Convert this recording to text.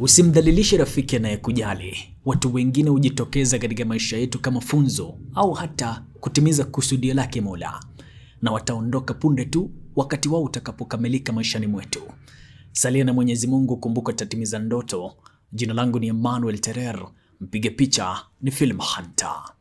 Usimdhalilishe rafiki anayekujali. Watu wengine hujitokeza katika maisha yetu kama funzo au hata kutimiza kusudio lake Mola, na wataondoka punde tu wakati wao utakapokamilika maishani mwetu. Salia na Mwenyezi Mungu, kumbuka tatimiza ndoto. Jina langu ni Emmanuel Terer, mpiga picha ni Film Hunter.